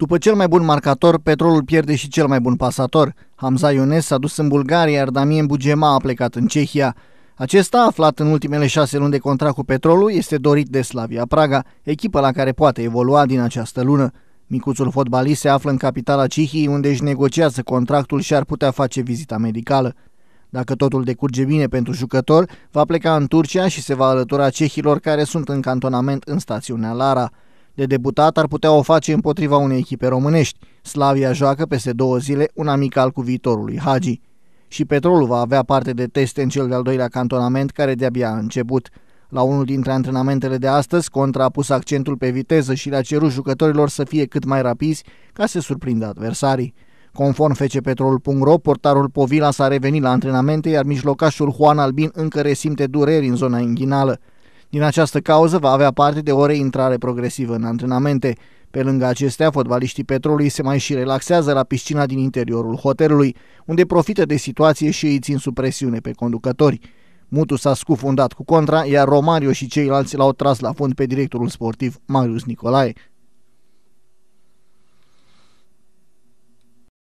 După cel mai bun marcator, Petrolul pierde și cel mai bun pasator. Hamza Iones s-a dus în Bulgaria, iar Damien Bugema a plecat în Cehia. Acesta, aflat în ultimele șase luni de contract cu Petrolul, este dorit de Slavia Praga, echipă la care poate evolua din această lună. Micuțul fotbalist se află în capitala Cehiei unde își negociază contractul și ar putea face vizita medicală. Dacă totul decurge bine pentru jucător, va pleca în Turcia și se va alătura cehilor care sunt în cantonament în stațiunea Lara de debutat ar putea o face împotriva unei echipe românești. Slavia joacă peste două zile un amical cu viitorului Hagi. Și Petrolul va avea parte de teste în cel de-al doilea cantonament care de-abia a început. La unul dintre antrenamentele de astăzi, Contra a pus accentul pe viteză și le-a cerut jucătorilor să fie cât mai rapizi ca să surprindă adversarii. Conform fecepetrol.ro, portarul Povila s-a revenit la antrenamente, iar mijlocașul Juan Albin încă resimte dureri în zona inghinală. Din această cauză va avea parte de o reintrare progresivă în antrenamente. Pe lângă acestea, fotbaliștii Petrolului se mai și relaxează la piscina din interiorul hotelului, unde profită de situație și îi țin sub presiune pe conducători. Mutu s-a scufundat cu contra, iar Romario și ceilalți l-au tras la fund pe directorul sportiv Marius Nicolae.